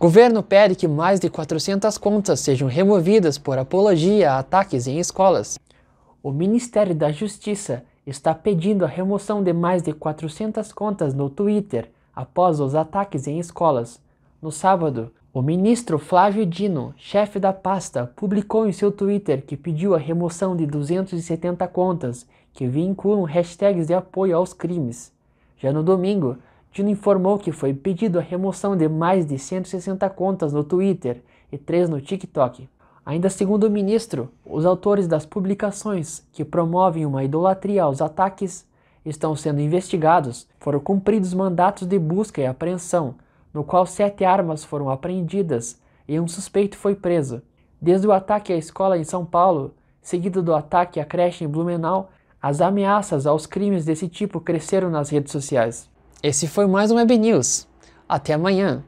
Governo pede que mais de 400 contas sejam removidas por apologia a ataques em escolas. O Ministério da Justiça está pedindo a remoção de mais de 400 contas no Twitter após os ataques em escolas. No sábado, o ministro Flávio Dino, chefe da pasta, publicou em seu Twitter que pediu a remoção de 270 contas que vinculam hashtags de apoio aos crimes. Já no domingo, Tino informou que foi pedido a remoção de mais de 160 contas no Twitter e três no TikTok. Ainda segundo o ministro, os autores das publicações que promovem uma idolatria aos ataques estão sendo investigados. Foram cumpridos mandatos de busca e apreensão, no qual sete armas foram apreendidas e um suspeito foi preso. Desde o ataque à escola em São Paulo, seguido do ataque à creche em Blumenau, as ameaças aos crimes desse tipo cresceram nas redes sociais. Esse foi mais um Web News. Até amanhã!